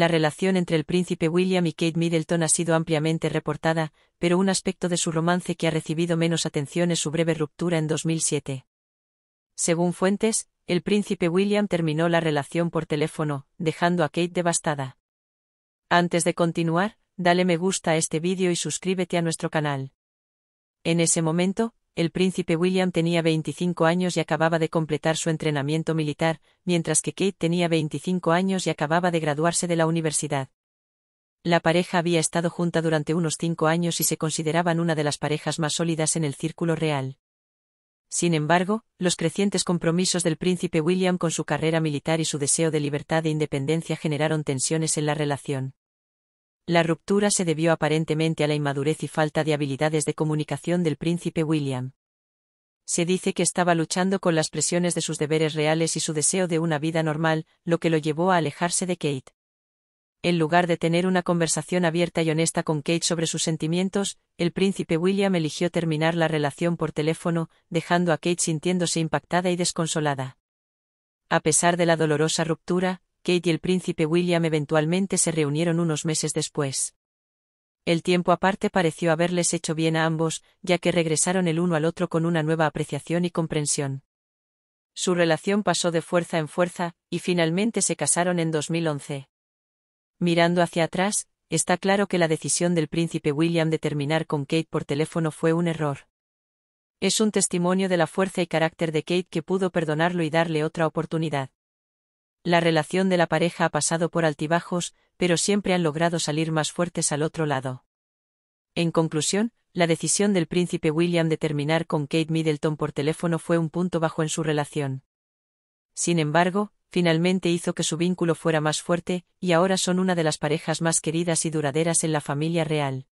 La relación entre el príncipe William y Kate Middleton ha sido ampliamente reportada, pero un aspecto de su romance que ha recibido menos atención es su breve ruptura en 2007. Según fuentes, el príncipe William terminó la relación por teléfono, dejando a Kate devastada. Antes de continuar, dale me gusta a este vídeo y suscríbete a nuestro canal. En ese momento, el príncipe William tenía 25 años y acababa de completar su entrenamiento militar, mientras que Kate tenía 25 años y acababa de graduarse de la universidad. La pareja había estado junta durante unos cinco años y se consideraban una de las parejas más sólidas en el círculo real. Sin embargo, los crecientes compromisos del príncipe William con su carrera militar y su deseo de libertad e independencia generaron tensiones en la relación. La ruptura se debió aparentemente a la inmadurez y falta de habilidades de comunicación del príncipe William. Se dice que estaba luchando con las presiones de sus deberes reales y su deseo de una vida normal, lo que lo llevó a alejarse de Kate. En lugar de tener una conversación abierta y honesta con Kate sobre sus sentimientos, el príncipe William eligió terminar la relación por teléfono, dejando a Kate sintiéndose impactada y desconsolada. A pesar de la dolorosa ruptura, Kate y el príncipe William eventualmente se reunieron unos meses después. El tiempo aparte pareció haberles hecho bien a ambos, ya que regresaron el uno al otro con una nueva apreciación y comprensión. Su relación pasó de fuerza en fuerza, y finalmente se casaron en 2011. Mirando hacia atrás, está claro que la decisión del príncipe William de terminar con Kate por teléfono fue un error. Es un testimonio de la fuerza y carácter de Kate que pudo perdonarlo y darle otra oportunidad. La relación de la pareja ha pasado por altibajos, pero siempre han logrado salir más fuertes al otro lado. En conclusión, la decisión del príncipe William de terminar con Kate Middleton por teléfono fue un punto bajo en su relación. Sin embargo, finalmente hizo que su vínculo fuera más fuerte, y ahora son una de las parejas más queridas y duraderas en la familia real.